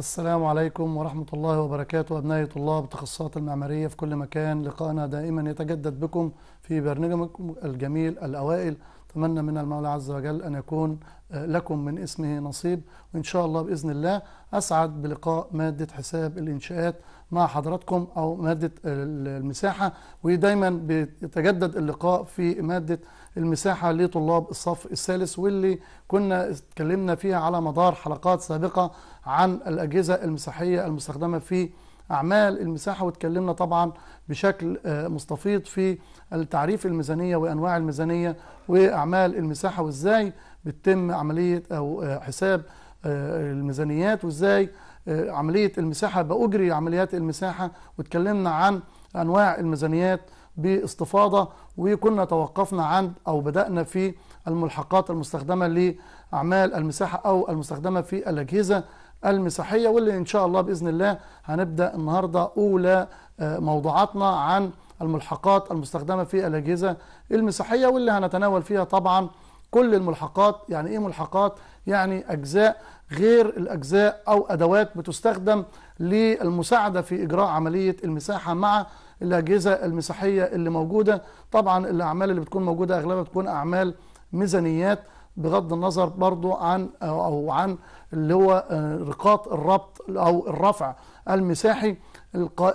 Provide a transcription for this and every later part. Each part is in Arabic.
السلام عليكم ورحمة الله وبركاته أبنائي طلاب تخصصات المعمارية في كل مكان لقاءنا دائما يتجدد بكم في برنامجكم الجميل الأوائل أتمنى من المولى عز وجل أن يكون آه، لكم من اسمه نصيب وإن شاء الله بإذن الله أسعد بلقاء مادة حساب الإنشاءات مع حضراتكم أو مادة المساحة ودايما بيتجدد اللقاء في مادة المساحة لطلاب الصف الثالث واللي كنا اتكلمنا فيها على مدار حلقات سابقة عن الأجهزة المساحية المستخدمة في أعمال المساحة واتكلمنا طبعا بشكل آه، مستفيض في التعريف الميزانية وأنواع الميزانية وأعمال المساحة وإزاي بتتم عملية أو آه، حساب آه، الميزانيات وإزاي آه، عمليه المساحه باجري عمليات المساحه واتكلمنا عن انواع الميزانيات باستفاضه وكنا توقفنا عند او بدانا في الملحقات المستخدمه لاعمال المساحه او المستخدمه في الاجهزه المساحيه واللي ان شاء الله باذن الله هنبدا النهارده اولى آه، موضوعاتنا عن الملحقات المستخدمه في الاجهزه المساحيه واللي هنتناول فيها طبعا كل الملحقات يعني ايه ملحقات يعني أجزاء غير الأجزاء أو أدوات بتستخدم للمساعدة في إجراء عملية المساحة مع الأجهزة المساحية اللي موجودة طبعا الأعمال اللي بتكون موجودة أغلبها بتكون أعمال ميزانيات بغض النظر برضو عن أو عن اللي هو آه، رقاط الربط أو الرفع المساحي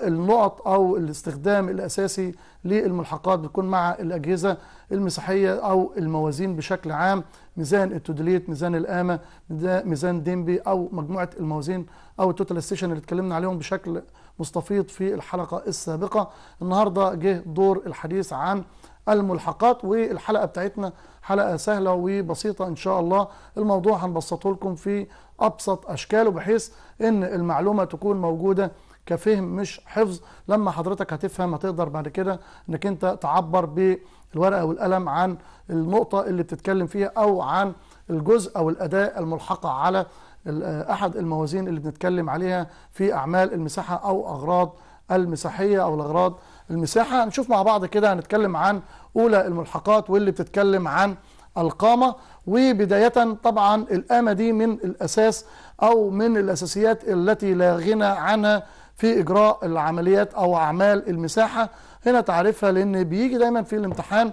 النقط أو الاستخدام الأساسي للملحقات بتكون مع الأجهزة المساحية أو الموازين بشكل عام ميزان التودليت ميزان القامه ميزان ديمبي او مجموعه الموازين او التوتال ستيشن اللي اتكلمنا عليهم بشكل مستفيض في الحلقه السابقه النهارده جه دور الحديث عن الملحقات والحلقه بتاعتنا حلقه سهله وبسيطه ان شاء الله الموضوع هنبسطه لكم في ابسط اشكاله بحيث ان المعلومه تكون موجوده كفهم مش حفظ لما حضرتك هتفهم هتقدر بعد كده انك انت تعبر ب الورقة والقلم عن النقطة اللي بتتكلم فيها أو عن الجزء أو الاداء الملحقة على آه، أحد الموازين اللي بنتكلم عليها في أعمال المساحة أو أغراض المساحية أو الأغراض المساحة هنشوف مع بعض كده هنتكلم عن أولى الملحقات واللي بتتكلم عن القامة وبداية طبعا القامة دي من الأساس أو من الأساسيات التي لا غنى عنها في إجراء العمليات أو أعمال المساحة هنا تعرفها لان بيجي دايما في الامتحان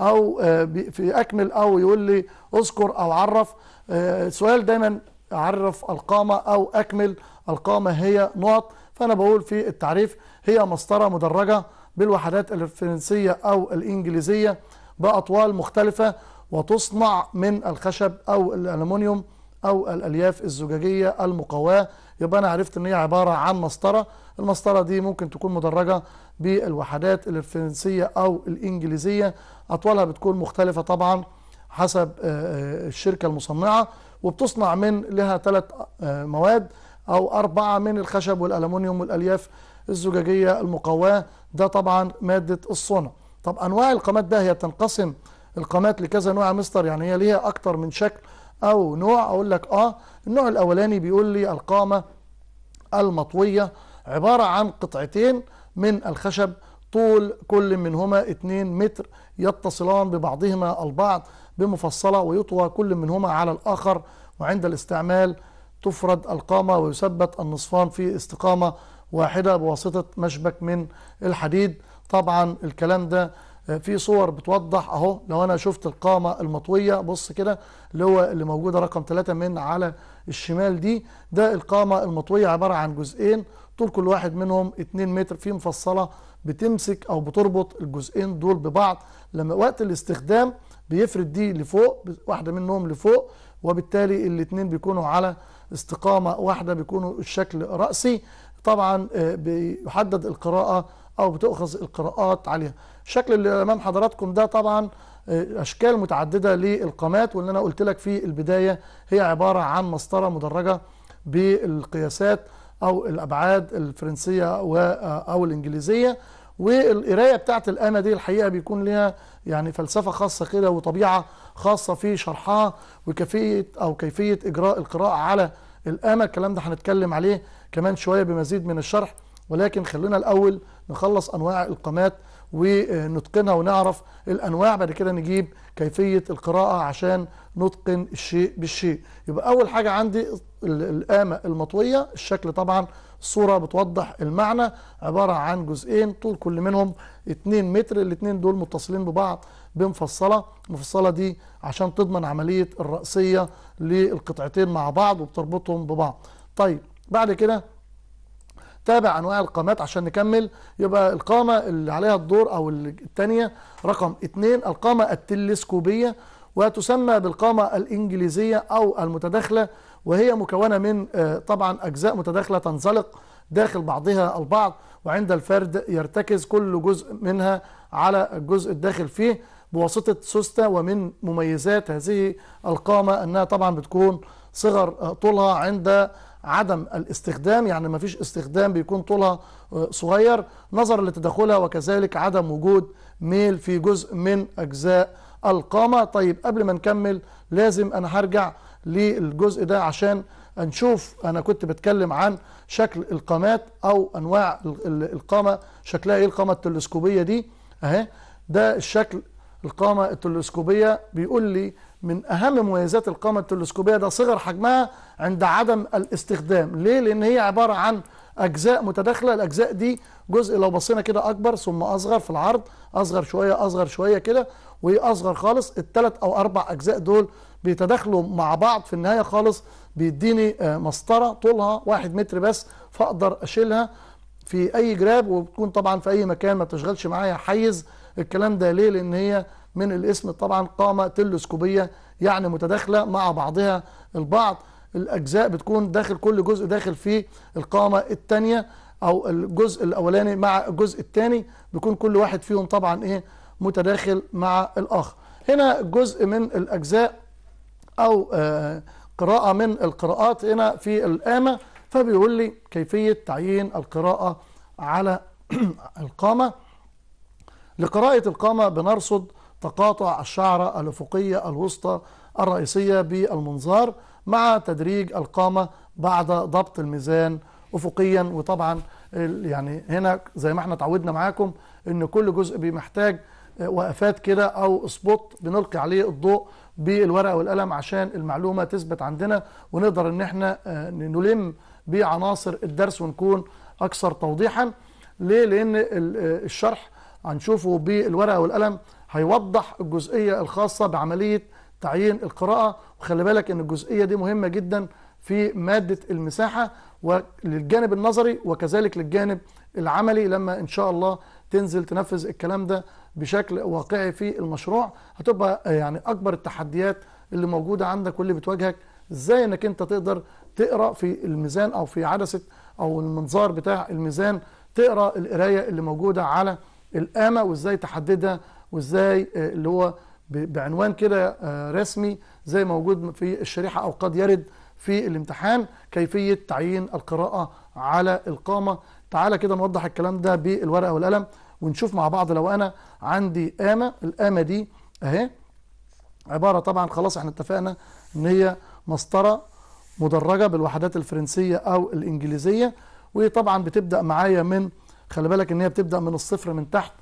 او آه، في اكمل او يقول لي اذكر او عرف آه، سؤال دايما عرف القامه او اكمل القامه هي نقط فانا بقول في التعريف هي مسطره مدرجه بالوحدات الفرنسيه او الانجليزيه باطوال مختلفه وتصنع من الخشب او الالومنيوم او الالياف الزجاجيه المقواه يبقى أنا عرفت أن هي عبارة عن مسطرة المسطرة دي ممكن تكون مدرجة بالوحدات الفرنسية أو الإنجليزية أطوالها بتكون مختلفة طبعا حسب آه، آه، الشركة المصنعة وبتصنع من لها ثلاث آه، مواد أو أربعة من الخشب والالومنيوم والألياف الزجاجية المقواة ده طبعا مادة الصنع طب أنواع القامات ده هي تنقسم القامات لكذا نوع مستر يعني هي ليها أكتر من شكل أو نوع أقول لك آه النوع الأولاني بيقول لي القامة المطوية عبارة عن قطعتين من الخشب طول كل منهما 2 متر يتصلان ببعضهما البعض بمفصلة ويطوى كل منهما على الآخر وعند الاستعمال تفرد القامة ويثبت النصفان في استقامة واحدة بواسطة مشبك من الحديد طبعا الكلام ده آه، في صور بتوضح اهو لو انا شفت القامه المطويه بص كده اللي هو اللي موجوده رقم 3 من على الشمال دي ده القامه المطويه عباره عن جزئين طول كل واحد منهم 2 متر في مفصله بتمسك او بتربط الجزئين دول ببعض لما وقت الاستخدام بيفرد دي لفوق واحده منهم لفوق وبالتالي الاثنين بيكونوا على استقامه واحده بيكونوا الشكل راسي طبعا آه، بيحدد القراءه او بتؤخذ القراءات عليها الشكل اللي امام حضراتكم ده طبعا آه، اشكال متعدده للقامات واللي انا قلت لك في البدايه هي عباره عن مسطره مدرجه بالقياسات او الابعاد الفرنسيه آه، او الانجليزيه والقرايه بتاعه القامه دي الحقيقه بيكون لها يعني فلسفه خاصه كده وطبيعه خاصه في شرحها وكيفيه او كيفيه اجراء القراءه على القامه الكلام ده هنتكلم عليه كمان شويه بمزيد من الشرح ولكن خلينا الاول نخلص أنواع القامات ونتقنها ونعرف الأنواع بعد كده نجيب كيفية القراءة عشان نتقن الشيء بالشيء يبقى أول حاجة عندي القامة المطوية الشكل طبعا الصورة بتوضح المعنى عبارة عن جزئين طول كل منهم 2 متر الاثنين دول متصلين ببعض بمفصلة المفصلة دي عشان تضمن عملية الرأسية للقطعتين مع بعض وبتربطهم ببعض طيب بعد كده تابع انواع القامات عشان نكمل يبقى القامه اللي عليها الدور او الثانيه رقم اثنين القامه التلسكوبيه وتسمى بالقامه الانجليزيه او المتداخله وهي مكونه من آه، طبعا اجزاء متداخله تنزلق داخل بعضها البعض وعند الفرد يرتكز كل جزء منها على الجزء الداخل فيه بواسطه سوسته ومن مميزات هذه القامه انها طبعا بتكون صغر آه، طولها عند عدم الاستخدام يعني ما فيش استخدام بيكون طولها آه، صغير نظرا لتدخلها وكذلك عدم وجود ميل في جزء من أجزاء القامة طيب قبل ما نكمل لازم أنا هرجع للجزء ده عشان نشوف أنا كنت بتكلم عن شكل القامات أو أنواع القامة شكلها إيه القامة التلسكوبية دي أهي ده الشكل القامة التلسكوبية بيقول لي من أهم مميزات القامة التلسكوبية ده صغر حجمها عند عدم الاستخدام ليه؟ لأن هي عبارة عن أجزاء متداخلة الأجزاء دي جزء لو بصينا كده أكبر ثم أصغر في العرض أصغر شوية أصغر شوية كده وأصغر خالص الثلاث أو أربع أجزاء دول بيتداخلوا مع بعض في النهاية خالص بيديني آه، مسطرة طولها واحد متر بس فأقدر أشيلها في أي جراب وبتكون طبعا في أي مكان ما تشغلش معايا حيز الكلام ده ليه لأن هي من الاسم طبعا قامة تلسكوبية يعني متداخلة مع بعضها البعض الأجزاء بتكون داخل كل جزء داخل فيه القامة الثانية أو الجزء الأولاني مع الجزء الثاني بيكون كل واحد فيهم طبعا إيه متداخل مع الآخر هنا جزء من الأجزاء أو آه، قراءة من القراءات هنا في القامة فبيقول لي كيفية تعيين القراءة على القامة لقراءة القامة بنرصد تقاطع الشعرة الأفقية الوسطى الرئيسية بالمنظار مع تدريج القامة بعد ضبط الميزان أفقيا وطبعا يعني هنا زي ما احنا تعودنا معاكم ان كل جزء بيحتاج آه، وقفات كده او سبوت بنلقي عليه الضوء بالورقه والقلم عشان المعلومه تثبت عندنا ونقدر ان احنا آه، نلم بعناصر الدرس ونكون اكثر توضيحا ليه لان آه، الشرح هنشوفه بالورقة والقلم هيوضح الجزئية الخاصة بعملية تعيين القراءة وخلي بالك ان الجزئية دي مهمة جدا في مادة المساحة للجانب النظري وكذلك للجانب العملي لما ان شاء الله تنزل تنفذ الكلام ده بشكل واقعي في المشروع هتبقى يعني اكبر التحديات اللي موجودة عندك واللي بتواجهك ازاي انك انت تقدر تقرا في الميزان او في عدسة او المنظار بتاع الميزان تقرا القراية اللي موجودة على القامه وازاي تحددها وازاي آه، اللي هو بعنوان كده آه، رسمي زي موجود في الشريحه او قد يرد في الامتحان كيفيه تعيين القراءه على القامه تعالى كده نوضح الكلام ده بالورقه والقلم ونشوف مع بعض لو انا عندي قامه القامه دي اهي عباره طبعا خلاص احنا اتفقنا ان هي مسطره مدرجه بالوحدات الفرنسيه او الانجليزيه وطبعا بتبدا معايا من خلي بالك ان هي بتبدا من الصفر من تحت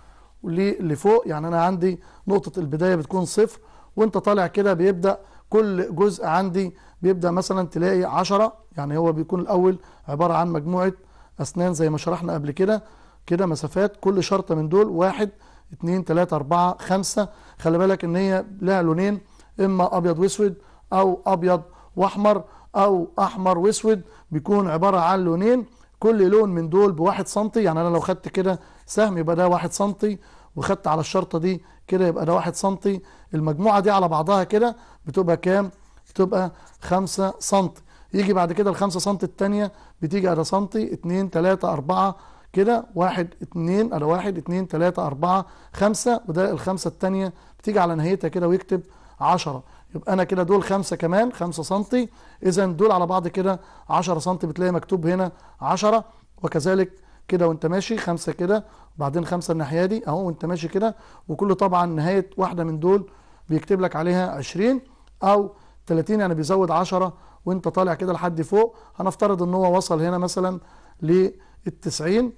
لفوق يعني انا عندي نقطه البدايه بتكون صفر وانت طالع كده بيبدا كل جزء عندي بيبدا مثلا تلاقي 10 يعني هو بيكون الاول عباره عن مجموعه اسنان زي ما شرحنا قبل كده كده مسافات كل شرطه من دول واحد اتنين تلاته اربعه خمسه خلي بالك ان هي لها لونين اما ابيض واسود او ابيض واحمر او احمر واسود بيكون عباره عن لونين كل لون من دول بواحد سنتي يعني انا لو خدت كده سهم يبقى ده واحد سنتي وخدت على الشرطه دي كده يبقى ده واحد سنتي المجموعه دي على بعضها كده بتبقى كام بتبقى خمسة سنتي يجي بعد كده الخمسة سنتي الثانيه بتيجي على سنتي اثنين ثلاثه أربعة كده واحد اثنين على واحد اثنين ثلاثه أربعة خمسة وده الخمسة الثانيه بتيجي على نهايتها كده ويكتب عشرة يبقى أنا كده دول خمسة كمان خمسة سنتي إذا دول على بعض كده عشرة سنتي بتلاقي مكتوب هنا عشرة وكذلك كده وانت ماشي خمسة كده وبعدين خمسة الناحية دي أهو وانت ماشي كده وكل طبعا نهاية واحدة من دول بيكتب لك عليها عشرين أو 30 يعني بيزود 10 وانت طالع كده لحد فوق هنفترض ان هو وصل هنا مثلا للتسعين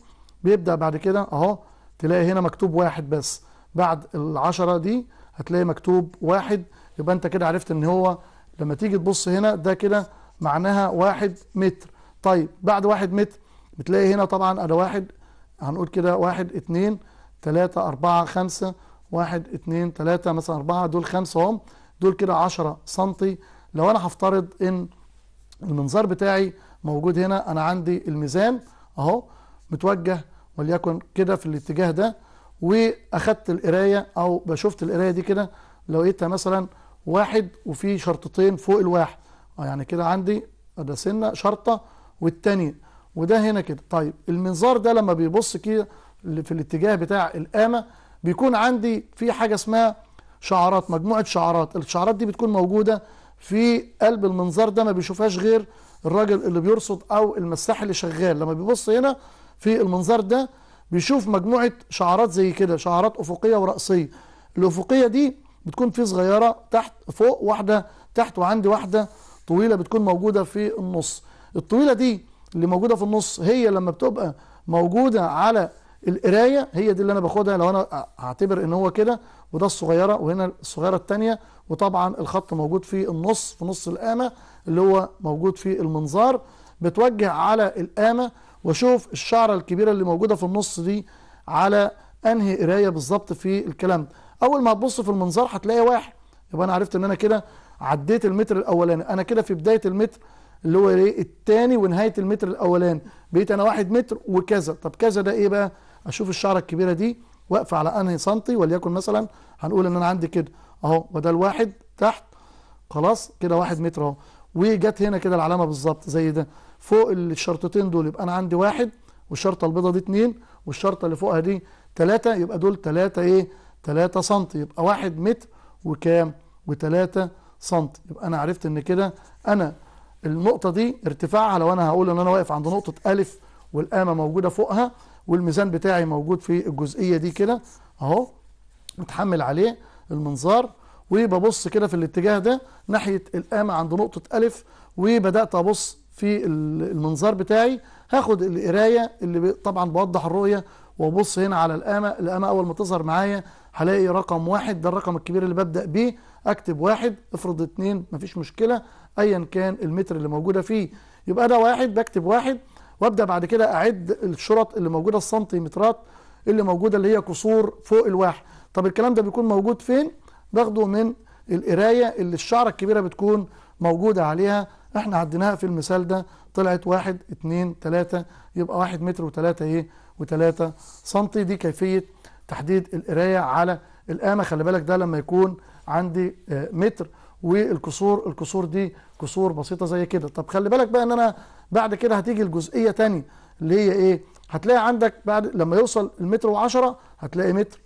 بيبدأ بعد كده اهو تلاقي هنا مكتوب واحد بس بعد العشرة دي هتلاقي مكتوب واحد يبقى انت كده عرفت ان هو لما تيجي تبص هنا ده كده معناها واحد متر طيب بعد واحد متر بتلاقي هنا طبعا انا واحد هنقول كده واحد اتنين تلاتة اربعة خمسة واحد اتنين تلاتة مثلا اربعة دول خمسة هم دول كده عشرة سنتي لو انا هفترض ان المنظار بتاعي موجود هنا انا عندي الميزان اهو متوجه وليكن كده في الاتجاه ده واخدت القرايه او بشوفت القرايه دي كده لو لقيتها مثلا واحد وفي شرطتين فوق الواحد آه، يعني كده عندي ده سنة شرطة والتانية وده هنا كده طيب المنظار ده لما بيبص كده في الاتجاه بتاع القامة بيكون عندي في حاجة اسمها شعرات مجموعة شعرات الشعرات دي بتكون موجودة في قلب المنظار ده ما بيشوفهاش غير الراجل اللي بيرصد او المساح اللي شغال لما بيبص هنا في المنظار ده بيشوف مجموعة شعرات زي كده شعرات افقية ورأسية الافقية دي بتكون في صغيرة تحت فوق واحدة تحت وعندي واحدة طويلة بتكون موجودة في النص الطويلة دي اللي موجودة في النص هي لما بتبقى موجودة على القراية هي دي اللي أنا باخدها لو أنا هعتبر إن هو كده وده الصغيرة وهنا الصغيرة التانية وطبعا الخط موجود في النص في نص القامة اللي هو موجود في المنظار بتوجه على القامة واشوف الشعرة الكبيرة اللي موجودة في النص دي على انهي قرايه بالظبط في الكلام ده اول ما هتبص في المنظار هتلاقي واحد يبقى انا عرفت ان انا كده عديت المتر الاولاني انا كده في بدايه المتر اللي هو ايه الثاني ونهايه المتر الاولاني بقيت انا واحد متر وكذا طب كذا ده ايه بقى اشوف الشعره الكبيره دي واقفه على انهي سنتي وليكن مثلا هنقول ان انا عندي كده اهو وده الواحد تحت خلاص كده واحد متر اهو وجت هنا كده العلامه بالظبط زي ده فوق الشرطتين دول يبقى انا عندي واحد والشرطه البيضه دي اتنين والشرطه اللي فوقها دي تلاته يبقى دول تلاته ايه 3 سم يبقى 1 متر وكام و3 سم يبقى انا عرفت ان كده انا النقطه دي ارتفاعها لو انا هقول ان انا واقف عند نقطه الف والقامه موجوده فوقها والميزان بتاعي موجود في الجزئيه دي كده اهو متحمل عليه المنظار وببص كده في الاتجاه ده ناحيه القامه عند نقطه الف وبدات ابص في المنظار بتاعي هاخد القرايه اللي طبعا بوضح الرؤيه وابص هنا على القامه القامه اول ما تظهر معايا هلاقي رقم واحد ده الرقم الكبير اللي ببدأ بيه اكتب واحد افرض اتنين مفيش مشكلة ايا كان المتر اللي موجودة فيه يبقى ده واحد بكتب واحد وابدأ بعد كده اعد الشرط اللي موجودة السنتيمترات اللي موجودة اللي هي كسور فوق الواحد طب الكلام ده بيكون موجود فين؟ باخده من القراية اللي الشعرة الكبيرة بتكون موجودة عليها احنا عديناها في المثال ده طلعت واحد اتنين تلاتة يبقى واحد متر وتلاتة ايه وتلاتة سنتي دي كيفية تحديد القرايه على القامه خلي بالك ده لما يكون عندي آه، متر والكسور الكسور دي كسور بسيطه زي كده طب خلي بالك بقى ان انا بعد كده هتيجي الجزئيه تاني اللي هي ايه هتلاقي عندك بعد لما يوصل المتر و10 هتلاقي متر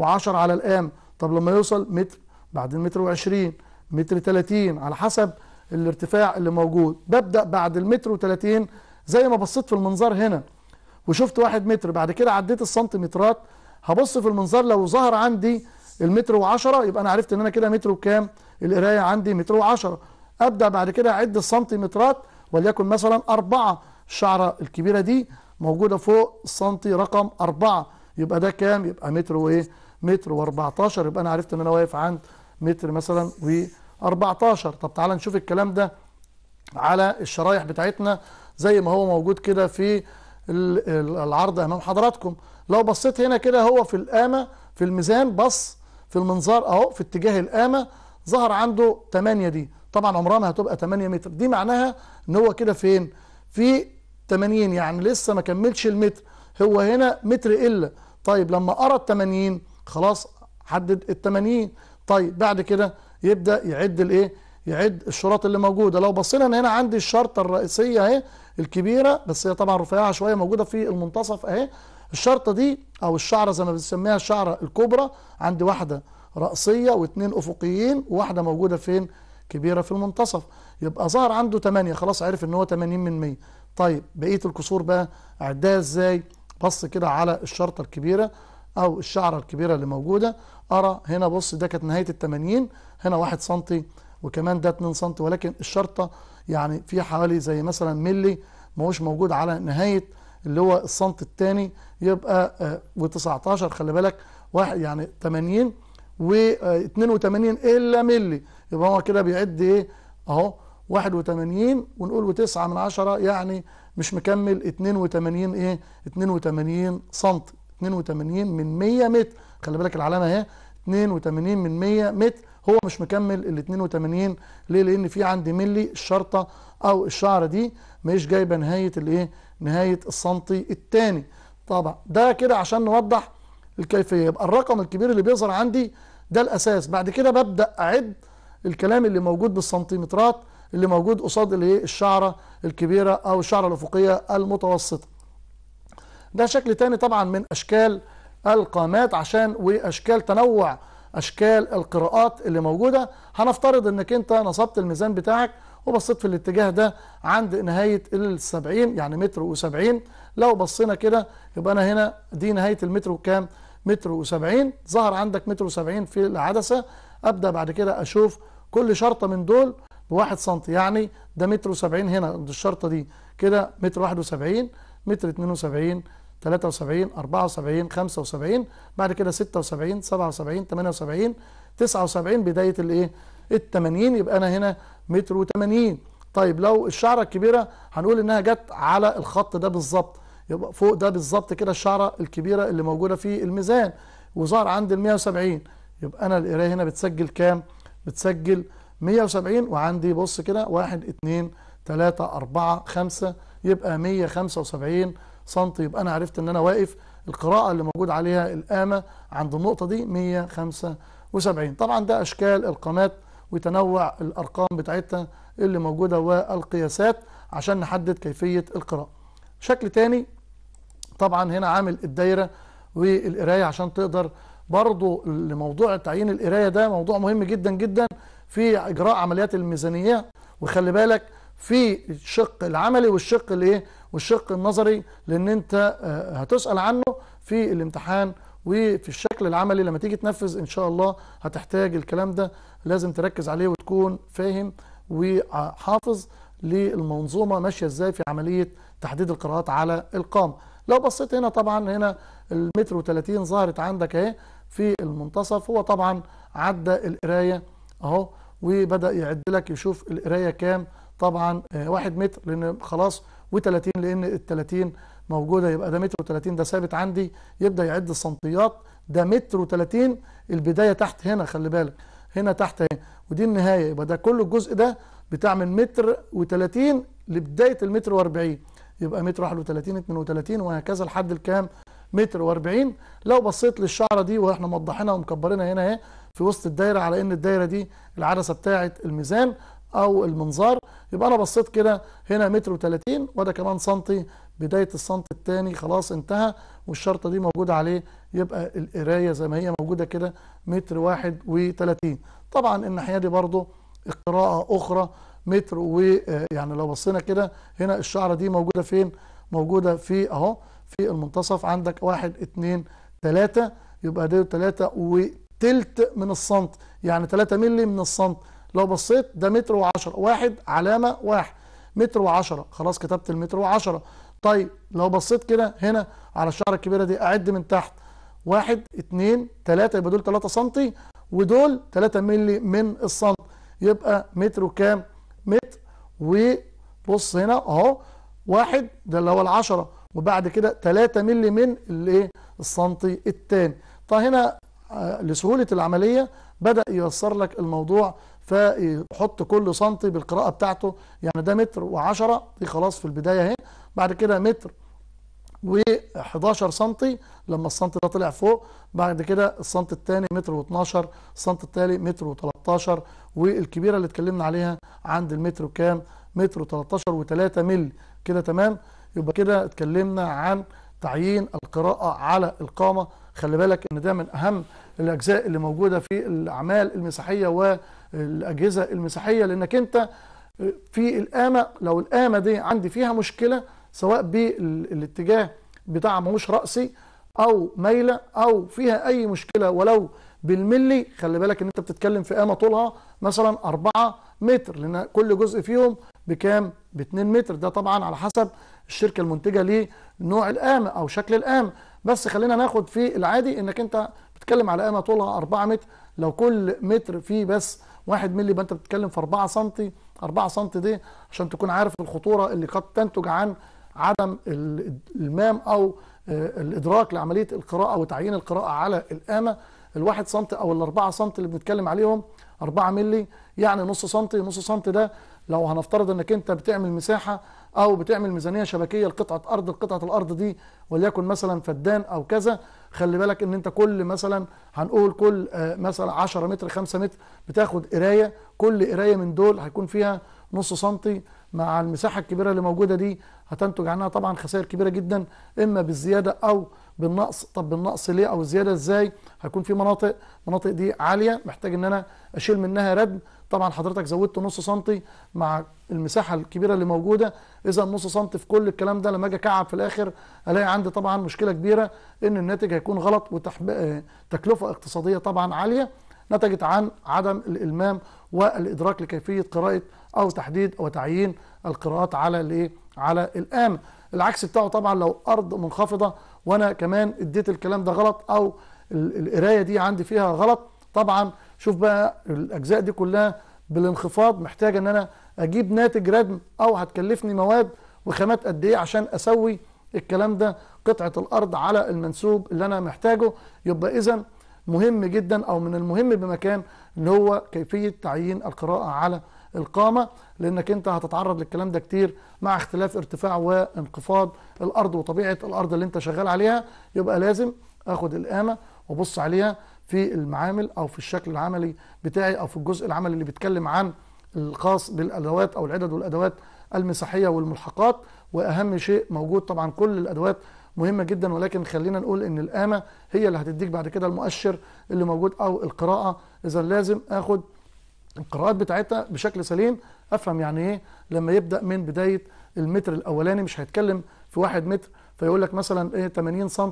و10 على القام طب لما يوصل متر بعدين متر و20 متر 30 على حسب الارتفاع اللي موجود ببدا بعد المتر و30 زي ما بصيت في المنظر هنا وشفت واحد متر بعد كده عديت السنتيمترات هبص في المنظار لو ظهر عندي المتر وعشرة يبقى انا عرفت ان انا كده متر وكام القرايه عندي متر وعشرة ابدا بعد كده اعد السنتيمترات وليكن مثلا أربعة الشعره الكبيره دي موجوده فوق السنتي رقم أربعة يبقى ده كام يبقى متر وايه متر و14 يبقى انا عرفت ان انا واقف عند متر مثلا و14 طب تعالى نشوف الكلام ده على الشرايح بتاعتنا زي ما هو موجود كده في العرض امام حضراتكم لو بصيت هنا كده هو في القامة في الميزان بص في المنظار اهو في اتجاه القامة ظهر عنده 8 دي طبعا عمرها ما هتبقى 8 متر دي معناها ان هو كده فين في 80 يعني لسه ما كملش المتر هو هنا متر الا طيب لما ارى ال 80 خلاص حدد ال 80 طيب بعد كده يبدا يعد الايه يعد الشرط اللي موجوده لو بصينا انا هنا عندي الشرطه الرئيسيه اهي الكبيره بس هي طبعا رفيعه شويه موجوده في المنتصف اهي الشرطة دي أو الشعرة زي ما بنسميها الشعرة الكبرى عندي واحدة رأسية واثنين أفقيين وواحدة موجودة فين كبيرة في المنتصف يبقى ظهر عنده 8 خلاص عرف ان هو 80 من 100 طيب بقية الكسور بقى أعدها ازاي بص كده على الشرطة الكبيرة أو الشعرة الكبيرة اللي موجودة أرى هنا بص ده كانت نهاية ال 80 هنا 1 سم وكمان ده 2 سم ولكن الشرطة يعني في حوالي زي مثلا ملي ما هوش موجود على نهاية اللي هو الصمت الثاني يبقى آه، و19 خلي بالك واحد يعني 80 و82 الا ملي يبقى هو كده بيعد ايه اهو 81 ونقول و9 من 10 يعني مش مكمل 82 ايه 82 سم 82 من 100 متر خلي بالك العلامه اهي 82 من 100 متر هو مش مكمل ال 82 ليه لان في عندي ملي الشرطه او الشعره دي مش جايبه نهايه الايه نهاية السنتي الثاني طبعا ده كده عشان نوضح الكيفية يبقى الرقم الكبير اللي بيظهر عندي ده الأساس بعد كده ببدأ أعد الكلام اللي موجود بالسنتيمترات اللي موجود قصاد الايه الشعرة الكبيرة أو الشعرة الأفقية المتوسطة ده شكل تاني طبعا من أشكال القامات عشان وأشكال تنوع أشكال القراءات اللي موجودة هنفترض أنك أنت نصبت الميزان بتاعك وبصيت في الاتجاه ده عند نهاية السبعين يعني متر وسبعين لو بصينا كده يبقى أنا هنا دي نهاية المتر وكام متر وسبعين ظهر عندك متر وسبعين في العدسة أبدأ بعد كده أشوف كل شرطة من دول بواحد سنتي يعني ده متر وسبعين هنا الشرطة دي كده متر واحد وسبعين متر اتنين وسبعين 73 74 75 بعد كده 76 77 78 79 بداية الايه ال 80 يبقى انا هنا متر و80 طيب لو الشعره الكبيره هنقول انها جت على الخط ده بالظبط يبقى فوق ده بالظبط كده الشعره الكبيره اللي موجوده في الميزان وظهر عند ال 170 يبقى انا القرايه هنا بتسجل كام؟ بتسجل 170 وعندي بص كده 1 2 3 4 5 يبقى 175 سم يبقى انا عرفت ان انا واقف القراءه اللي موجود عليها القامه عند النقطه دي 175 طبعا ده اشكال القامات وتنوع الأرقام بتاعتنا اللي موجودة والقياسات عشان نحدد كيفية القراءة شكل تاني طبعا هنا عامل الدايرة والقراية عشان تقدر برضو لموضوع تعيين القراية ده موضوع مهم جدا جدا في إجراء عمليات الميزانية وخلي بالك في الشق العملي والشق الايه والشق النظري لان انت آه، هتسال عنه في الامتحان وفي الشكل العملي لما تيجي تنفذ ان شاء الله هتحتاج الكلام ده لازم تركز عليه وتكون فاهم وحافظ للمنظومة ماشية ازاي في عملية تحديد القراءات على القامة لو بصيت هنا طبعا هنا المتر و30 ظهرت عندك اهي في المنتصف هو طبعا عدى القراية اهو وبدأ يعد لك يشوف القراية كام طبعا آه، واحد متر لان خلاص و30 لان ال 30 موجودة يبقى ده متر وتلاتين ده ثابت عندي يبدأ يعد السنتيات ده متر وتلاتين البداية تحت هنا خلي بالك هنا تحت هنا ودي النهاية يبقى ده كل الجزء ده بتاع من متر وتلاتين لبداية المتر واربعين يبقى متر واحد وتلاتين اتنين وتلاتين وهكذا لحد الكام متر واربعين لو بصيت للشعرة دي واحنا موضحينها ومكبرينها هنا اهي في وسط الدايرة على ان الدايرة دي العدسة بتاعة الميزان او المنظار يبقى انا بصيت كده هنا متر وتلاتين وده كمان سنتي بداية الصمت الثاني خلاص انتهى والشرطة دي موجودة عليه يبقى القراية زي ما هي موجودة كده متر واحد وثلاثين طبعا الناحية دي برضو قراءة أخرى متر ويعني آه، لو بصينا كده هنا الشعرة دي موجودة فين موجودة في اهو في المنتصف عندك واحد اثنين ثلاثة يبقى ده ثلاثة وثلث من السنت يعني ثلاثة ملي من السنت لو بصيت ده متر وعشرة واحد علامة واحد متر وعشرة خلاص كتبت المتر وعشرة طيب لو بصيت كده هنا على الشعره الكبيره دي اعد من تحت واحد اتنين تلاته يبقى دول تلاته سنتي ودول تلاته ملي من السنت يبقى متر وكام متر وبص هنا اهو واحد ده اللي هو العشرة وبعد كده تلاته ملي من الايه السنتي الثاني طيب هنا آه، لسهوله العمليه بدا ييسر لك الموضوع فيحط كل سنتي بالقراءة بتاعته يعني ده متر وعشرة دي خلاص في البداية اهي بعد كده متر و11 سنتي لما السنتي ده طلع فوق بعد كده السنتي الثاني متر و12 السنتي الثالث متر و13 والكبيرة اللي اتكلمنا عليها عند المتر كام متر و13 و3 مل كده تمام يبقى كده اتكلمنا عن تعيين القراءة على القامة خلي بالك ان ده من اهم الاجزاء اللي موجوده في الاعمال المسيحيه والاجهزه المسيحيه لانك انت في القامه لو القامه دي عندي فيها مشكله سواء بالاتجاه بتاعها ماهوش راسي او مايله او فيها اي مشكله ولو بالملي خلي بالك ان انت بتتكلم في قامه طولها مثلا 4 متر لان كل جزء فيهم بكام ب 2 متر ده طبعا على حسب الشركه المنتجه لنوع القامه او شكل القامه بس خلينا ناخد في العادي انك انت بتتكلم على قامه طولها 4 متر لو كل متر فيه بس 1 مللي يبقى انت بتتكلم في 4 سم 4 سم دي عشان تكون عارف الخطوره اللي قد تنتج عن عدم المام او آه، الادراك لعمليه القراءه وتعيين القراءه على القامه ال1 سم او ال4 سم اللي بنتكلم عليهم 4 مللي يعني نص سم نص سم ده لو هنفترض انك انت بتعمل مساحه او بتعمل ميزانيه شبكيه لقطعه ارض لقطعه الارض دي وليكن مثلا فدان او كذا خلي بالك ان انت كل مثلا هنقول كل آه، مثلا 10 متر 5 متر بتاخد قرايه كل قرايه من دول هيكون فيها نص سنتي مع المساحه الكبيره اللي موجوده دي هتنتج عنها طبعا خسائر كبيره جدا اما بالزياده او بالنقص طب بالنقص ليه او الزياده ازاي هيكون في مناطق مناطق دي عاليه محتاج ان انا اشيل منها ردم طبعا حضرتك زودت نص سنتي مع المساحه الكبيره اللي موجوده اذا نص سنتي في كل الكلام ده لما اجي اكعب في الاخر الاقي عندي طبعا مشكله كبيره ان الناتج هيكون غلط وتكلفه آه، اقتصاديه طبعا عاليه نتجت عن عدم الالمام والادراك لكيفيه قراءه او تحديد وتعيين القراءات على الايه على الآن العكس بتاعه طبعا لو ارض منخفضه وانا كمان اديت الكلام ده غلط او القرايه دي عندي فيها غلط طبعا شوف بقى الاجزاء دي كلها بالانخفاض محتاجه ان انا اجيب ناتج ردم او هتكلفني مواد وخامات قد ايه عشان اسوي الكلام ده قطعه الارض على المنسوب اللي انا محتاجه يبقى اذا مهم جدا او من المهم بمكان اللي هو كيفيه تعيين القراءه على القامه لانك انت هتتعرض للكلام ده كتير مع اختلاف ارتفاع وانخفاض الارض وطبيعه الارض اللي انت شغال عليها يبقى لازم اخد القامه وابص عليها في المعامل او في الشكل العملي بتاعي او في الجزء العملي اللي بيتكلم عن الخاص بالادوات او العدد والادوات المساحيه والملحقات واهم شيء موجود طبعا كل الادوات مهمه جدا ولكن خلينا نقول ان القامه هي اللي هتديك بعد كده المؤشر اللي موجود او القراءه اذا لازم اخد القراءات بتاعتها بشكل سليم افهم يعني ايه لما يبدا من بدايه المتر الاولاني مش هيتكلم في واحد متر فيقول لك مثلا ايه 80 سم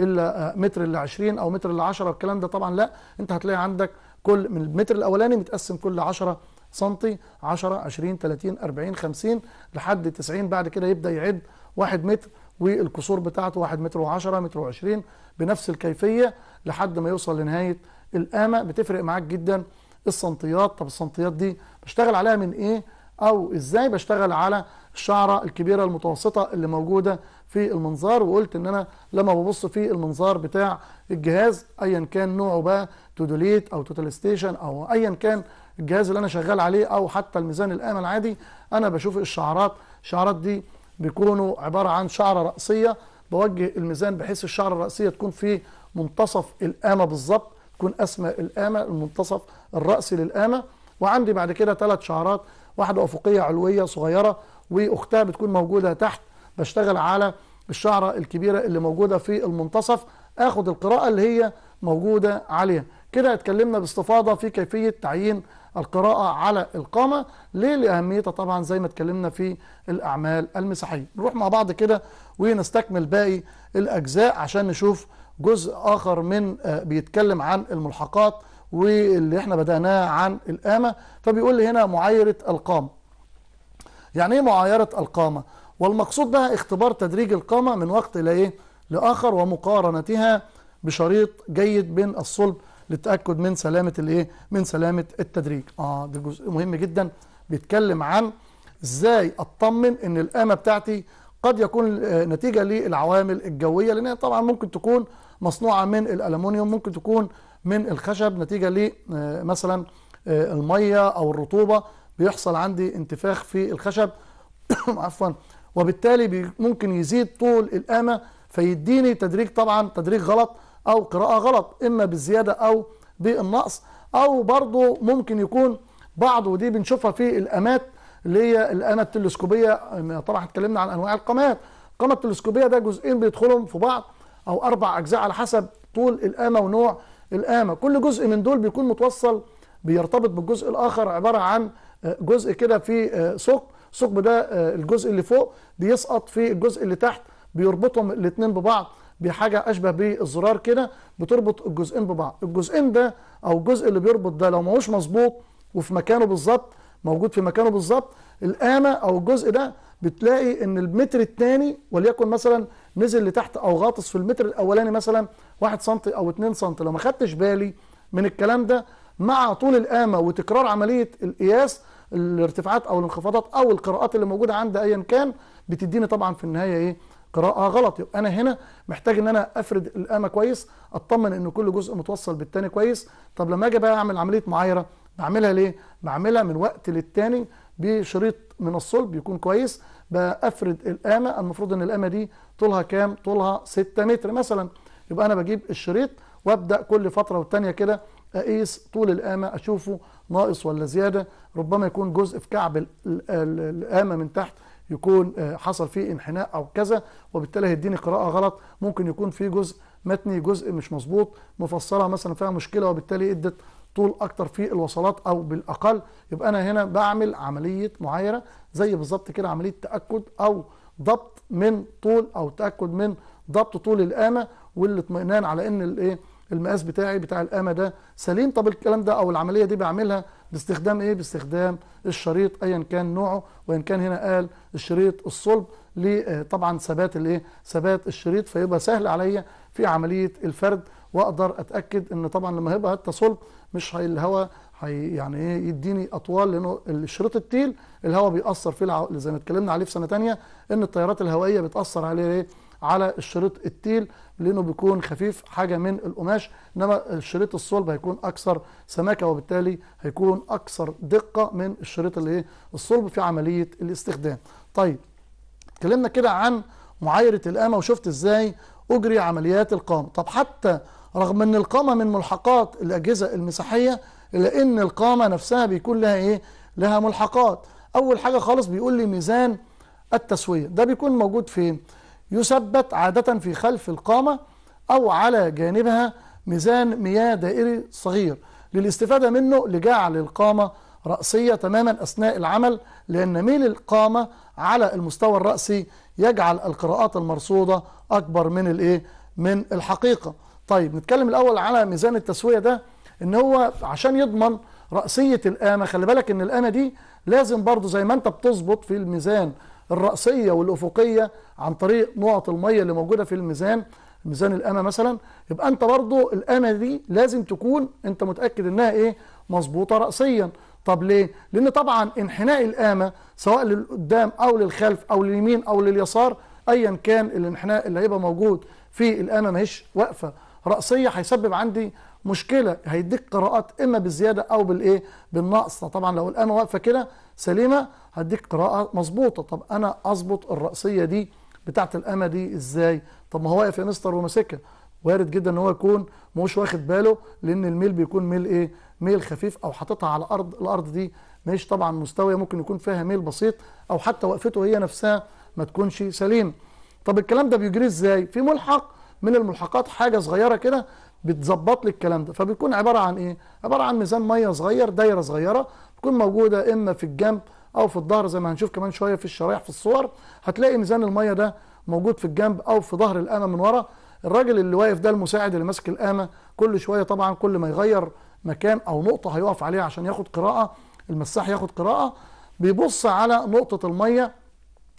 الا متر ال 20 او متر ال 10 والكلام ده طبعا لا انت هتلاقي عندك كل من المتر الاولاني متقسم كل 10 سم 10 20 30 40 50 لحد 90 بعد كده يبدا يعد 1 متر والقصور بتاعته 1 متر و10 متر و20 بنفس الكيفيه لحد ما يوصل لنهايه القامه بتفرق معاك جدا السنتيات طب السنتيات دي بشتغل عليها من ايه او ازاي بشتغل على الشعره الكبيره المتوسطه اللي موجوده في المنظار وقلت ان انا لما ببص في المنظار بتاع الجهاز ايا كان نوعه بقى تودوليت او توتال ستيشن او ايا كان الجهاز اللي انا شغال عليه او حتى الميزان الآن العادي انا بشوف الشعرات الشعرات دي بيكونوا عباره عن شعره راسيه بوجه الميزان بحيث الشعره الراسيه تكون في منتصف القامه بالظبط تكون أسمى الآمة المنتصف الراسي للآمة وعندي بعد كده ثلاث شعرات واحده افقيه علويه صغيره واختها بتكون موجوده تحت بشتغل على الشعره الكبيره اللي موجوده في المنتصف اخد القراءه اللي هي موجوده عليها كده اتكلمنا باستفاضه في كيفيه تعيين القراءه على القامه ليه لاهميتها طبعا زي ما اتكلمنا في الاعمال المسيحيه نروح مع بعض كده ونستكمل باقي الاجزاء عشان نشوف جزء آخر من آه، بيتكلم عن الملحقات واللي احنا بدأناه عن القامة فبيقول لي هنا معايرة القامة يعني ايه معايرة القامة والمقصود بها اختبار تدريج القامة من وقت إلى إيه لآخر ومقارنتها بشريط جيد بين الصلب للتأكد من سلامة الإيه من سلامة التدريج آه ده جزء مهم جدا بيتكلم عن إزاي أطمن إن القامة بتاعتي قد يكون آه، نتيجة للعوامل الجوية لأنها طبعا ممكن تكون مصنوعه من الألمونيوم ممكن تكون من الخشب نتيجه ل آه، مثلا آه، الميه او الرطوبه بيحصل عندي انتفاخ في الخشب عفوا وبالتالي ممكن يزيد طول القامه فيديني تدريج طبعا تدريج غلط او قراءه غلط اما بالزياده او بالنقص او برضو ممكن يكون بعض ودي بنشوفها في الامات اللي هي القامه التلسكوبيه طبعا اتكلمنا عن انواع القامات القامه التلسكوبيه ده جزئين بيدخلهم في بعض أو أربع أجزاء على حسب طول القامة ونوع القامة كل جزء من دول بيكون متوصل بيرتبط بالجزء الآخر عبارة عن آه، جزء كده في آه، ثقب الثقب ده آه، الجزء اللي فوق بيسقط في الجزء اللي تحت بيربطهم الاثنين ببعض بحاجة أشبه بالزرار كده بتربط الجزئين ببعض الجزئين ده أو الجزء اللي بيربط ده لو ماهوش مظبوط وفي مكانه بالظبط موجود في مكانه بالظبط القامة أو الجزء ده بتلاقي إن المتر الثاني وليكن مثلا نزل لتحت او غاطس في المتر الاولاني مثلا 1 سم او 2 سم لو ما خدتش بالي من الكلام ده مع طول القامه وتكرار عمليه القياس الارتفاعات او الانخفاضات او القراءات اللي موجوده عند ايا كان بتديني طبعا في النهايه ايه قراءه غلط يبقى انا هنا محتاج ان انا افرد القامه كويس اطمن ان كل جزء متوصل بالتاني كويس طب لما اجي بقى اعمل عمليه معايره بعملها ليه بعملها من وقت للتاني بشريط من الصلب يكون كويس بأفرد القامة المفروض ان القامة دي طولها كام طولها 6 متر مثلا يبقى انا بجيب الشريط وابدأ كل فترة والتانية كده اقيس طول القامة اشوفه ناقص ولا زيادة ربما يكون جزء في كعب القامة من تحت يكون آه، حصل فيه انحناء او كذا وبالتالي هيديني قراءة غلط ممكن يكون فيه جزء متني جزء مش مظبوط مفصله مثلا فيها مشكله وبالتالي ادت طول اكتر في الوصلات او بالاقل يبقى انا هنا بعمل عمليه معايره زي بالظبط كده عمليه تاكد او ضبط من طول او تاكد من ضبط طول القامه والاطمئنان على ان الايه المقاس بتاعي بتاع القامه ده سليم طب الكلام ده او العمليه دي بعملها باستخدام ايه باستخدام الشريط ايا كان نوعه وان كان هنا قال الشريط الصلب لطبعا آه، ثبات الايه ثبات الشريط فيبقى سهل عليا في عمليه الفرد واقدر اتاكد ان طبعا لما هيبقى حتى صلب مش هي الهواء هي يعني ايه يديني اطوال لانه الشريط التيل الهواء بيأثر فيه زي ما اتكلمنا عليه في سنه ثانيه ان التيارات الهوائيه بتأثر عليه ايه على الشريط التيل لانه بيكون خفيف حاجه من القماش انما الشريط الصلب هيكون اكثر سماكه وبالتالي هيكون اكثر دقه من الشريط اللي ايه الصلب في عمليه الاستخدام طيب اتكلمنا كده عن معايره القامه وشفت ازاي اجري عمليات القامه طب حتى رغم ان القامة من ملحقات الاجهزة المساحية الا ان القامة نفسها بيكون لها ايه لها ملحقات اول حاجة خالص بيقول لي ميزان التسوية ده بيكون موجود فين يثبت عادة في خلف القامة او على جانبها ميزان مياه دائري صغير للاستفادة منه لجعل القامة رأسية تماما أثناء العمل لأن ميل القامة على المستوى الرأسي يجعل القراءات المرصودة أكبر من الإيه؟ من الحقيقة طيب نتكلم الاول على ميزان التسويه ده ان هو عشان يضمن راسيه القامه خلي بالك ان القامه دي لازم برضو زي ما انت بتظبط في الميزان الرأسية والأفقية عن طريق نقط المية اللي موجودة في الميزان ميزان القامة مثلا يبقى أنت برضو القامة دي لازم تكون أنت متأكد إنها إيه مظبوطة رأسيا طب ليه؟ لأن طبعا انحناء القامة سواء للقدام أو للخلف أو لليمين أو لليسار أيا كان الانحناء اللي هيبقى موجود في القامة ماهيش واقفة رأسية هيسبب عندي مشكلة هيديك قراءات إما بالزيادة أو بالإيه بالنقص طبعا لو الآن واقفة كده سليمة هديك قراءة مظبوطة طب أنا أظبط الرأسية دي بتاعة الأمة دي إزاي طب ما هو واقف يا مستر وماسكها وارد جدا ان هو يكون مش واخد باله لان الميل بيكون ميل ايه ميل خفيف او حاططها على ارض الارض دي مش طبعا مستويه ممكن يكون فيها ميل بسيط او حتى وقفته هي نفسها ما تكونش سليمه طب الكلام ده بيجري ازاي في ملحق من الملحقات حاجه صغيره كده بتظبط لي الكلام ده فبيكون عباره عن ايه عباره عن ميزان ميه صغير دايره صغيره بتكون موجوده اما في الجنب او في الظهر زي ما هنشوف كمان شويه في الشرايح في الصور هتلاقي ميزان الميه ده موجود في الجنب او في ظهر القامه من ورا الراجل اللي واقف ده المساعد اللي ماسك القامه كل شويه طبعا كل ما يغير مكان او نقطه هيقف عليها عشان ياخد قراءه المساح ياخد قراءه بيبص على نقطه الميه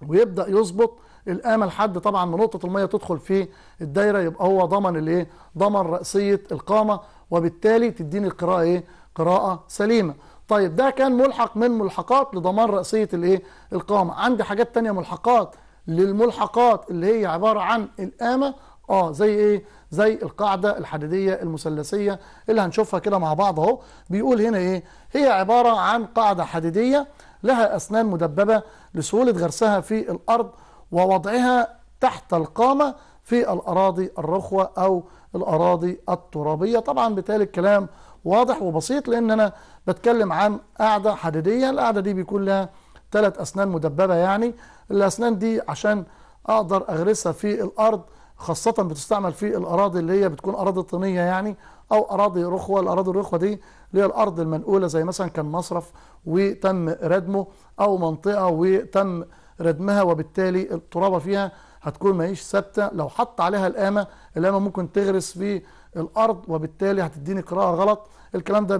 ويبدا يظبط الامل حد طبعا من نقطه الميه تدخل في الدايره يبقى هو ضمن الايه ضمن راسيه القامه وبالتالي تديني القراءه ايه قراءه سليمه طيب ده كان ملحق من ملحقات لضمان راسيه الايه القامه عندي حاجات تانية ملحقات للملحقات اللي هي عباره عن القامه اه زي ايه زي القاعده الحديديه المثلثيه اللي هنشوفها كده مع بعض اهو بيقول هنا ايه هي عباره عن قاعده حديديه لها اسنان مدببه لسهوله غرسها في الارض ووضعها تحت القامة في الأراضي الرخوة أو الأراضي الترابية طبعا بالتالي الكلام واضح وبسيط لأن أنا بتكلم عن قاعدة حديدية القاعدة دي بيكون لها ثلاث أسنان مدببة يعني الأسنان دي عشان أقدر أغرسها في الأرض خاصة بتستعمل في الأراضي اللي هي بتكون أراضي طينية يعني أو أراضي رخوة الأراضي الرخوة دي اللي هي الأرض المنقولة زي مثلا كان مصرف وتم ردمه أو منطقة وتم ردمها وبالتالي الترابه فيها هتكون ماهيش ثابته لو حط عليها القامه القامه ممكن تغرس في الارض وبالتالي هتديني قراءه غلط الكلام ده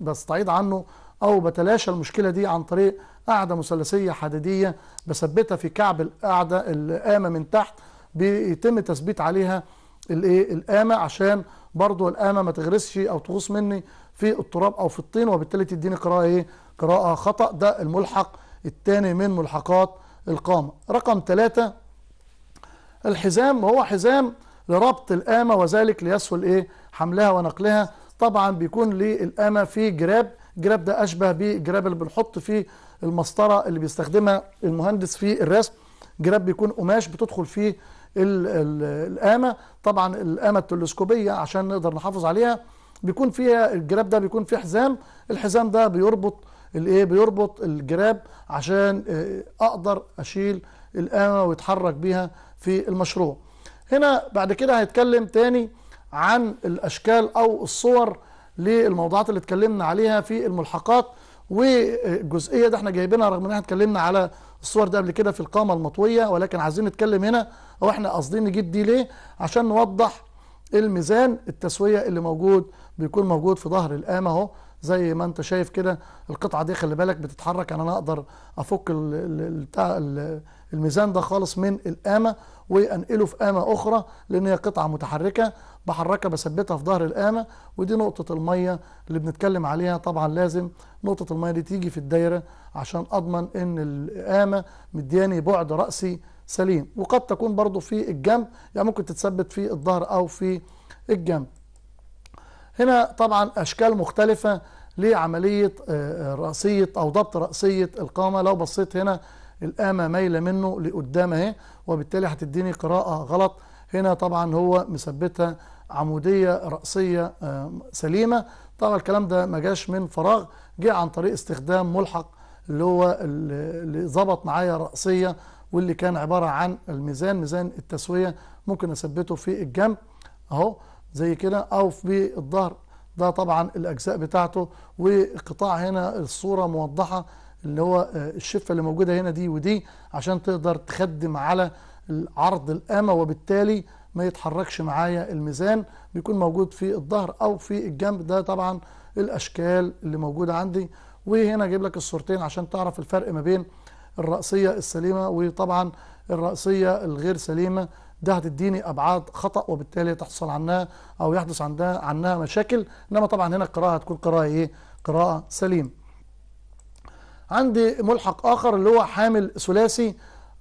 بستعيد عنه او بتلاشى المشكله دي عن طريق قاعده مثلثيه حديديه بثبتها في كعب القاعده القامه من تحت بيتم تثبيت عليها الايه القامه عشان برضو القامه ما تغرسش او تغوص مني في التراب او في الطين وبالتالي تديني قراءه ايه قراءه خطا ده الملحق الثاني من ملحقات القامة رقم ثلاثة الحزام وهو حزام لربط الآمة وذلك ليسهل إيه حملها ونقلها طبعا بيكون للآمة في جراب جراب ده أشبه بالجراب اللي بنحط فيه المسطرة اللي بيستخدمها المهندس في الرسم جراب بيكون قماش بتدخل فيه الآمة طبعا الآمة التلسكوبية عشان نقدر نحافظ عليها بيكون فيها الجراب ده بيكون فيه حزام الحزام ده بيربط الايه بيربط الجراب عشان آه، اقدر اشيل القامه ويتحرك بيها في المشروع هنا بعد كده هيتكلم تاني عن الاشكال او الصور للموضوعات اللي اتكلمنا عليها في الملحقات والجزئيه ده احنا جايبينها رغم ان احنا اتكلمنا على الصور دي قبل كده في القامه المطويه ولكن عايزين نتكلم هنا او احنا قاصدين نجيب دي ليه عشان نوضح الميزان التسويه اللي موجود بيكون موجود في ظهر القامه اهو زي ما انت شايف كده القطعه دي خلي بالك بتتحرك يعني انا اقدر افك الميزان ده خالص من القامه وانقله في قامه اخرى لان هي قطعه متحركه بحركها بثبتها في ظهر القامه ودي نقطه الميه اللي بنتكلم عليها طبعا لازم نقطه الميه دي تيجي في الدايره عشان اضمن ان القامه مدياني بعد راسي سليم وقد تكون برضو في الجنب يعني ممكن تتثبت في الظهر او في الجنب هنا طبعا أشكال مختلفة لعملية آه، آه، رأسية أو ضبط رأسية القامة لو بصيت هنا القامة مايلة منه لقدام اهي وبالتالي هتديني قراءة غلط هنا طبعا هو مثبتها عمودية رأسية آه، سليمة طبعا الكلام ده ما جاش من فراغ جه عن طريق استخدام ملحق اللي هو اللي ظبط معايا رأسية واللي كان عبارة عن الميزان ميزان التسوية ممكن أثبته في الجنب أهو زي كده او في الظهر ده طبعا الاجزاء بتاعته وقطاع هنا الصوره موضحه اللي هو آه، الشفه اللي موجوده هنا دي ودي عشان تقدر تخدم على عرض القامه وبالتالي ما يتحركش معايا الميزان بيكون موجود في الظهر او في الجنب ده طبعا الاشكال اللي موجوده عندي وهنا اجيب لك الصورتين عشان تعرف الفرق ما بين الرأسيه السليمه وطبعا الرأسيه الغير سليمه ده هتديني ابعاد خطا وبالتالي تحصل عنها او يحدث عندها عنها مشاكل انما طبعا هنا القراءه هتكون قراءه ايه قراءه سليم عندي ملحق اخر اللي هو حامل ثلاثي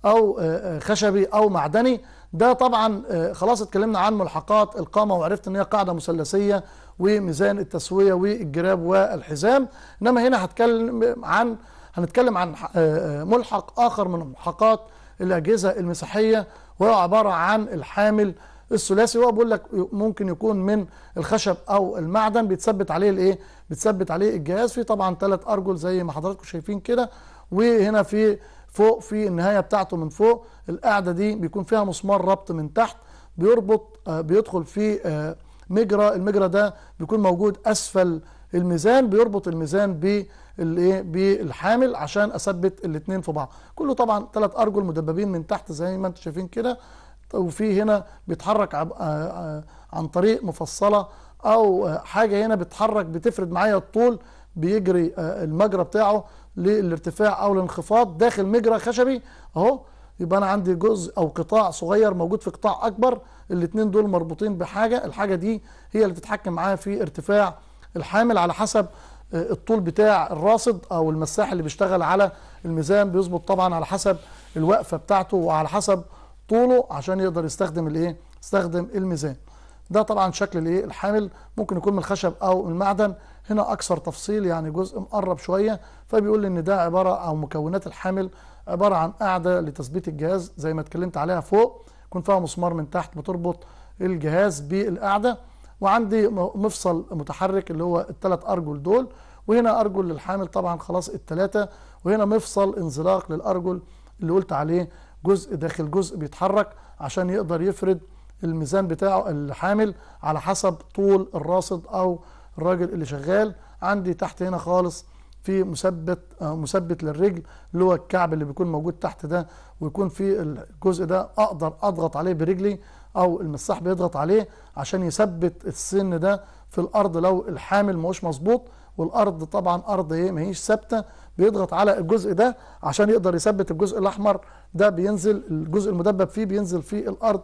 او آه، آه، خشبي او معدني ده طبعا آه، خلاص اتكلمنا عن ملحقات القامه وعرفت ان هي قاعده مثلثيه وميزان التسويه والجراب والحزام انما هنا هتكلم عن هنتكلم عن ملحق اخر من ملحقات الأجهزة المسيحية وهو عبارة عن الحامل الثلاثي وهو بيقول لك ممكن يكون من الخشب او المعدن بيتثبت عليه الايه بيتثبت عليه الجهاز في طبعا ثلاث ارجل زي ما حضراتكم شايفين كده وهنا في فوق في النهايه بتاعته من فوق القاعده دي بيكون فيها مسمار ربط من تحت بيربط آه، بيدخل في آه، مجرى المجرى ده بيكون موجود اسفل الميزان بيربط الميزان الايه بالحامل عشان اثبت الاثنين في بعض كله طبعا ثلاث ارجل مدببين من تحت زي ما انتم شايفين كده وفي هنا بيتحرك آه، آه، عن طريق مفصله او حاجه هنا بتحرك بتفرد معايا الطول بيجري آه، المجرى بتاعه للارتفاع او الانخفاض داخل مجرى خشبي اهو يبقى انا عندي جزء او قطاع صغير موجود في قطاع اكبر الاثنين دول مربوطين بحاجه الحاجه دي هي اللي بتتحكم معايا في ارتفاع الحامل على حسب آه، الطول بتاع الراصد او المساح اللي بيشتغل على الميزان بيظبط طبعا على حسب الوقفه بتاعته وعلى حسب طوله عشان يقدر يستخدم الايه يستخدم الميزان ده طبعا شكل الايه الحامل ممكن يكون من الخشب او المعدن هنا اكثر تفصيل يعني جزء مقرب شويه فبيقول لي ان ده عباره او مكونات الحامل عباره عن قاعده لتثبيت الجهاز زي ما اتكلمت عليها فوق يكون فيها مسمار من تحت بتربط الجهاز بالقاعده وعندي مفصل متحرك اللي هو التلات أرجل دول وهنا أرجل للحامل طبعا خلاص التلاتة وهنا مفصل انزلاق للأرجل اللي قلت عليه جزء داخل جزء بيتحرك عشان يقدر يفرد الميزان بتاعه الحامل على حسب طول الراصد أو الراجل اللي شغال عندي تحت هنا خالص في مثبت آه، مثبت للرجل اللي هو الكعب اللي بيكون موجود تحت ده ويكون في الجزء ده اقدر اضغط عليه برجلي او المساح بيضغط عليه عشان يثبت السن ده في الارض لو الحامل ماهوش مظبوط والارض طبعا ارض ايه ما هيش ثابته بيضغط على الجزء ده عشان يقدر يثبت الجزء الاحمر ده بينزل الجزء المدبب فيه بينزل في الارض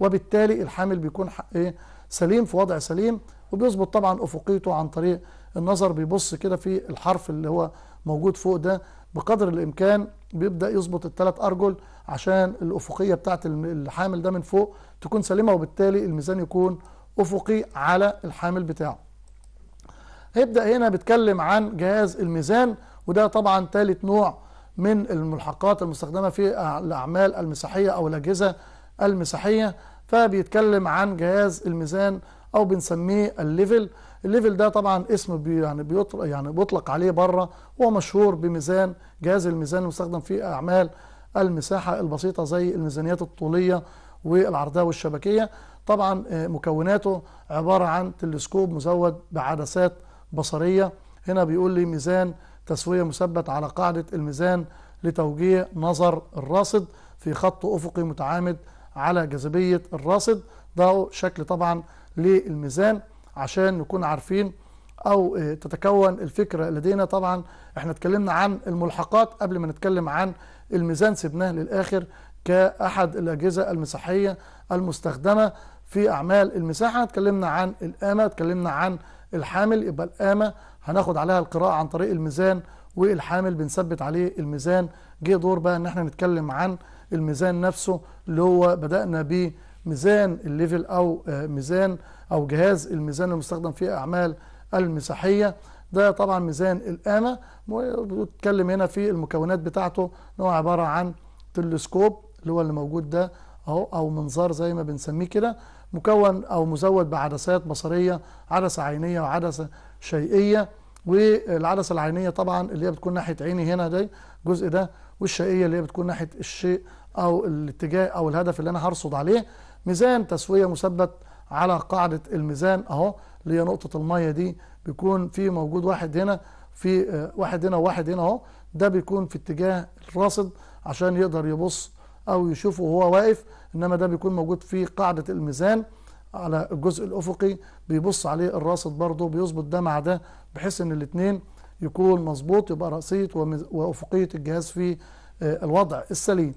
وبالتالي الحامل بيكون ايه سليم في وضع سليم وبيظبط طبعا افقيته عن طريق النظر بيبص كده في الحرف اللي هو موجود فوق ده بقدر الامكان بيبدا يظبط الثلاث ارجل عشان الافقيه بتاعت الحامل ده من فوق تكون سليمة وبالتالي الميزان يكون أفقي على الحامل بتاعه هيبدأ هنا بيتكلم عن جهاز الميزان وده طبعا ثالث نوع من الملحقات المستخدمة في الأعمال المساحية أو الأجهزة المساحية فبيتكلم عن جهاز الميزان أو بنسميه الليفل الليفل ده طبعا اسم بي يعني بيطلق يعني بيطلق عليه بره هو مشهور بميزان جهاز الميزان المستخدم في أعمال المساحة البسيطة زي الميزانيات الطولية والعرضية والشبكية طبعا آه، مكوناته عبارة عن تلسكوب مزود بعدسات بصرية هنا بيقول لي ميزان تسوية مثبت على قاعدة الميزان لتوجيه نظر الراصد في خط أفقي متعامد على جاذبية الراصد ده شكل طبعا للميزان عشان نكون عارفين أو آه، تتكون الفكرة لدينا طبعا احنا اتكلمنا عن الملحقات قبل ما نتكلم عن الميزان سبناه للآخر كأحد الأجهزة المساحية المستخدمة في أعمال المساحة اتكلمنا عن القامة اتكلمنا عن الحامل يبقى القامة هناخد عليها القراءة عن طريق الميزان والحامل بنثبت عليه الميزان جه دور بقى ان احنا نتكلم عن الميزان نفسه اللي هو بدأنا بميزان ميزان الليفل او آه، ميزان او جهاز الميزان المستخدم في اعمال المساحيه ده طبعا ميزان القامه وتكلم هنا في المكونات بتاعته ان هو عباره عن تلسكوب اللي هو اللي موجود ده اهو او منظار زي ما بنسميه كده مكون او مزود بعدسات بصريه عدسه عينيه وعدسه شيئيه والعدسه العينيه طبعا اللي هي بتكون ناحيه عيني هنا دي الجزء ده والشيئيه اللي هي بتكون ناحيه الشيء او الاتجاه او الهدف اللي انا هرصد عليه ميزان تسويه مثبت على قاعده الميزان اهو اللي هي نقطه الميه دي بيكون في موجود واحد هنا في آه، واحد هنا وواحد هنا اهو ده بيكون في اتجاه الراصد عشان يقدر يبص أو يشوفه وهو واقف إنما ده بيكون موجود في قاعدة الميزان على الجزء الأفقي بيبص عليه الراصد برضه بيظبط ده مع ده بحيث إن الاتنين يكون مظبوط يبقى رأسية وأفقية الجهاز في آه، الوضع السليم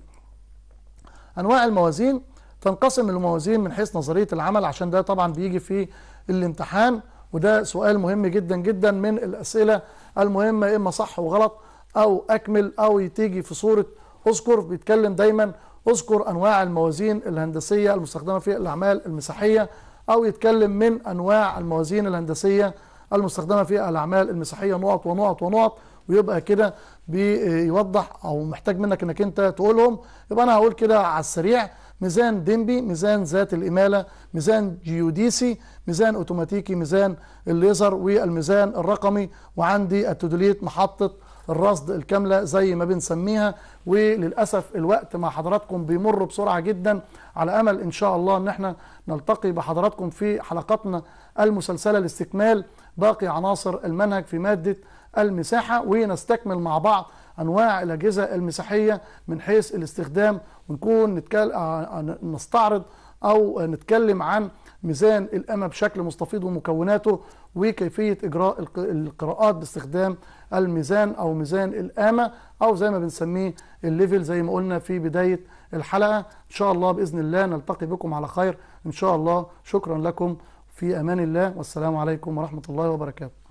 أنواع الموازين تنقسم الموازين من حيث نظرية العمل عشان ده طبعا بيجي في الامتحان وده سؤال مهم جدا جدا من الأسئلة المهمة إما صح وغلط أو أكمل أو تيجي في صورة اذكر بيتكلم دايما اذكر انواع الموازين الهندسيه المستخدمه في الاعمال المساحيه او يتكلم من انواع الموازين الهندسيه المستخدمه في الاعمال المساحيه نقط ونقط ونقط ويبقى كده بيوضح او محتاج منك انك انت تقولهم يبقى انا هقول كده على السريع ميزان ديمبي ميزان ذات الاماله ميزان جيوديسي ميزان اوتوماتيكي ميزان الليزر والميزان الرقمي وعندي التدوليت محطه الرصد الكاملة زي ما بنسميها وللأسف الوقت مع حضراتكم بيمر بسرعة جدا على أمل إن شاء الله أن احنا نلتقي بحضراتكم في حلقاتنا المسلسلة لاستكمال باقي عناصر المنهج في مادة المساحة ونستكمل مع بعض أنواع الأجهزة المساحية من حيث الاستخدام ونكون نتكلم آه، آه، نستعرض أو نتكلم عن ميزان الأمة بشكل مستفيض ومكوناته وكيفية إجراء القراءات باستخدام الميزان أو ميزان الأمة أو زي ما بنسميه الليفل زي ما قلنا في بداية الحلقة إن شاء الله بإذن الله نلتقي بكم على خير إن شاء الله شكرا لكم في أمان الله والسلام عليكم ورحمة الله وبركاته